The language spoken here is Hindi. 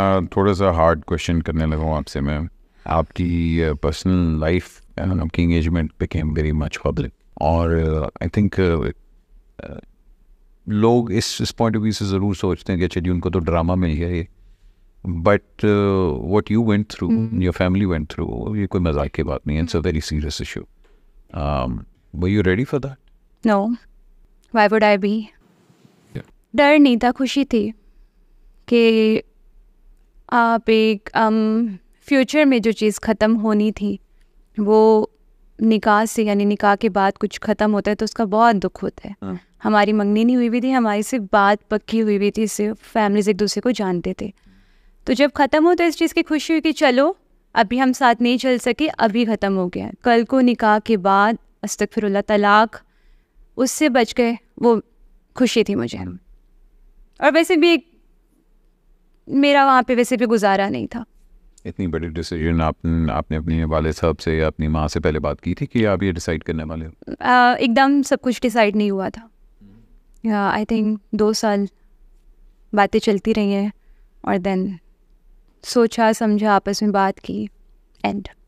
थोड़ा सा हार्ड क्वेश्चन करने लगा हूँ आपसे मैं आपकी पर्सनल लाइफ एंड आपकी engagement became very much public और आई थिंक लोग इस इस पॉइंट ऑफ व्यू से ज़रूर सोचते हैं कि अच्छा जी उनको तो ड्रामा मिल गया ये but what you went through your family went through ये कोई मजाक की बात नहीं है it's a very serious issue were you ready for that no why would I be डर नहीं था खुशी थी कि आप एक फ्यूचर में जो चीज़ ख़त्म होनी थी वो निकाह से यानी निकाह के बाद कुछ ख़त्म होता है तो उसका बहुत दुख होता है हाँ। हमारी मंगनी नहीं हुई भी थी हमारी सिर्फ बात पक्की हुई भी थी सिर्फ फैमिलीज एक दूसरे को जानते थे तो जब ख़त्म हो तो इस चीज़ की खुशी हुई कि चलो अभी हम साथ नहीं चल सके अभी ख़त्म हो गया कल को निकाह के बाद फिर तलाक उससे बच गए वो खुशी थी मुझे हाँ। और वैसे भी एक मेरा वहाँ पे वैसे भी गुजारा नहीं था इतनी बड़ी डिसीजन आपने आपने अपने वाले साहब से या अपनी माँ से पहले बात की थी कि आप ये डिसाइड करने वाले हो एकदम सब कुछ डिसाइड नहीं हुआ था आई थिंक दो साल बातें चलती रही हैं और देन सोचा समझा आपस में बात की एंड